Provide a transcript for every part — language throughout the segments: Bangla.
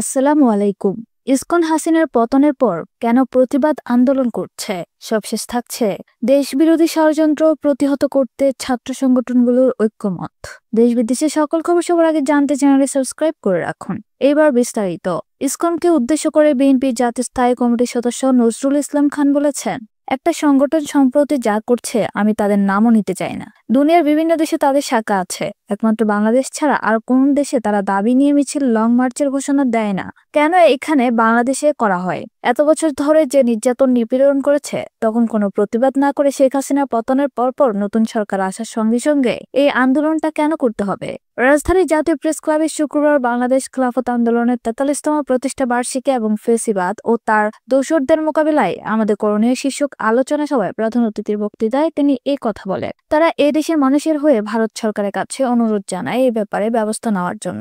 আসসালামু আলাইকুম ইস্কন হাসিনের পতনের পর কেন প্রতিবাদ আন্দোলন করছে সবশেষ থাকছে দেশবিরোধী ষড়যন্ত্র প্রতিহত করতে ছাত্র সংগঠনগুলোর ঐক্যমত দেশ বিদেশের সকল খবর সবার আগে জানতে চ্যানেলে সাবস্ক্রাইব করে রাখুন এবার বিস্তারিত ইস্কনকে উদ্দেশ্য করে বিএনপি জাতীয় স্থায়ী কমিটির সদস্য নজরুল ইসলাম খান বলেছেন একটা সংগঠন সম্প্রতি যা করছে আমি তাদের নামও নিতে চাই না দুনিয়ার বিভিন্ন দেশে তাদের শাখা আছে একমাত্র বাংলাদেশ ছাড়া আর কোন দেশে তারা দাবি নিয়ে মিছিল লং মার্চের ঘোষণা দেয় না কেন এখানে বাংলাদেশে করা হয় এত বছর ধরে যে নির্যাতন নিপীড়ন করেছে তখন কোনো প্রতিবাদ না করে শেখ হাসিনা পতনের পরপর নতুন সরকার আসার সঙ্গে সঙ্গে এই আন্দোলনটা কেন করতে হবে রাজধানী জাতীয় প্রেস ক্লাবে শুক্রবার বাংলাদেশ খিলাফত আন্দোলনের তেতাল্লিশতম প্রতিষ্ঠা বার্ষিকী এবং ফেসিবাদ ও তার দোষরদের মোকাবেলায় আমাদের করণীয় শীর্ষক আলোচনা সভায় প্রধান অতিথির বক্তৃতায় তিনি এ কথা বলেন তারা এ দেশের মানুষের হয়ে ভারত সরকারের কাছে অনু অনুরোধ জানায় এ ব্যাপারে ব্যবস্থা নেওয়ার জন্য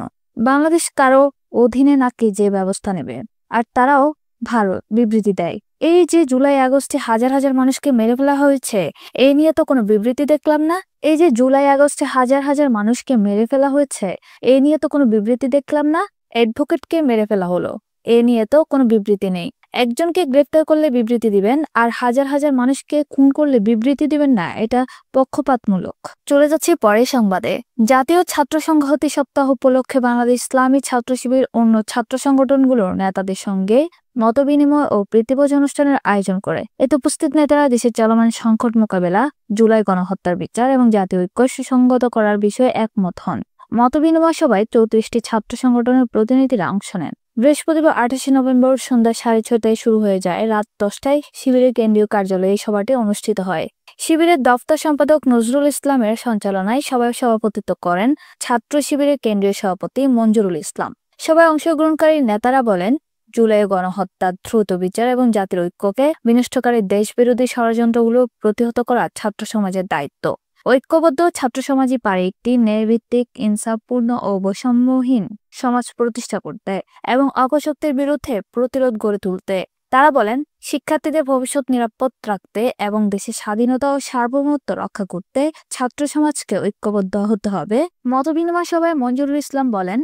বাংলাদেশ কারো অধীনে নাকি যে ব্যবস্থা নেবে আর তারাও ভারত বিবৃতি দেয় এই যে জুলাই আগস্টে হাজার হাজার মানুষকে মেরে ফেলা হয়েছে এই নিয়ে তো কোনো বিবৃতি দেখলাম না এই যে জুলাই আগস্টে হাজার হাজার মানুষকে মেরে ফেলা হয়েছে এই নিয়ে তো কোনো বিবৃতি দেখলাম না অ্যাডভোকেটকে মেরে ফেলা হলো এ নিয়ে তো কোনো বিবৃতি নেই একজনকে গ্রেফতার করলে বিবৃতি দিবেন আর হাজার হাজার মানুষকে খুন করলে বিবৃতি দিবেন না এটা পক্ষপাতমূলক চলে যাচ্ছে পরে সংবাদে জাতীয় ছাত্র সংহতি সপ্তাহ উপলক্ষে বাংলাদেশ ইসলামী ছাত্র শিবির অন্য ছাত্র সংগঠনগুলোর নেতাদের সঙ্গে মতবিনিময় ও প্রীতিভোজ অনুষ্ঠানের আয়োজন করে এতে উপস্থিত নেতারা দেশের চলমান সংকট মোকাবেলা জুলাই গণহত্যার বিচার এবং জাতীয় ঐক্য সুসংগত করার বিষয়ে একমত হন মত বিনিময় সভায় চৌত্রিশটি ছাত্র সংগঠনের প্রতিনিধিরা অংশ নেন বৃহস্পতিবার আঠাশে নভেম্বর সন্ধ্যা সাড়ে ছটায় শুরু হয়ে যায় রাত দশটায় শিবিরের কেন্দ্রীয় কার্যালয়ে সভাটি অনুষ্ঠিত হয় শিবিরের দফতর সম্পাদক নজরুল ইসলামের সঞ্চালনায় সভায় সভাপতিত্ব করেন ছাত্র শিবিরের কেন্দ্রীয় সভাপতি মঞ্জুরুল ইসলাম সভায় অংশগ্রহণকারী নেতারা বলেন জুলাই গণহত্যা দ্রুত বিচার এবং জাতির ঐক্যকে বিনষ্টকারী দেশবিরোধী ষড়যন্ত্রগুলো প্রতিহত করা ছাত্র সমাজের দায়িত্ব ঐক্যবদ্ধ ছাত্র সমাজই পারে একটি ন্যায়ভিত্তিক ইনসাফপূর্ণ ও বৈষম্যহীন সমাজ প্রতিষ্ঠা করতে এবং অপশক্তির বিরুদ্ধে প্রতিরোধ গড়ে তুলতে তারা বলেন শিক্ষার্থীদের ভবিষ্যৎ নিরাপদ রাখতে এবং দেশের স্বাধীনতা ও সার্বভৌমত্ব রক্ষা করতে ছাত্র সমাজকে ঐক্যবদ্ধ হতে হবে মতবিনিময় সভায় মঞ্জুরুল ইসলাম বলেন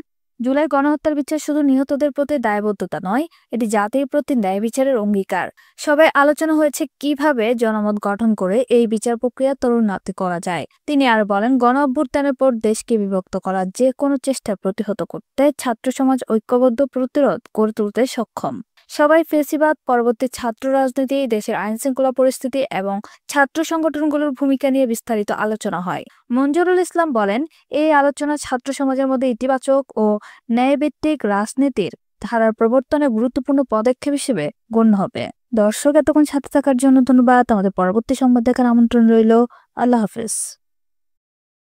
জুলাই গণহত্যার বিচার শুধু নিহতদের প্রতি দায়বদ্ধতা নয় এটি জাতির প্রতি ন্যায় বিচারের অঙ্গীকার সবাই আলোচনা হয়েছে কিভাবে জনমত গঠন করে এই বিচার প্রক্রিয়া তরুণাতে করা যায় তিনি আর বলেন গণ অভ্যুত্থানের পর দেশকে বিভক্ত করার যে কোনো চেষ্টা প্রতিহত করতে ছাত্র সমাজ ঐক্যবদ্ধ প্রতিরোধ গড়ে তুলতে সক্ষম সবাই ফেসিবাদ পরবর্তী ছাত্র রাজনীতি দেশের আইনশৃঙ্খলা পরিস্থিতি এবং ছাত্র সংগঠনগুলোর ভূমিকা নিয়ে বিস্তারিত আলোচনা হয় মঞ্জুরুল ইসলাম বলেন এই আলোচনা ছাত্র সমাজের মধ্যে ইতিবাচক ও ন্যায়ভিত্তিক রাজনীতির ধারার প্রবর্তনে গুরুত্বপূর্ণ পদক্ষেপ হিসেবে গণ্য হবে দর্শক এতক্ষণ সাথে থাকার জন্য ধন্যবাদ আমাদের পরবর্তী সংবাদ দেখার আমন্ত্রণ রইল আল্লাহ হাফেজ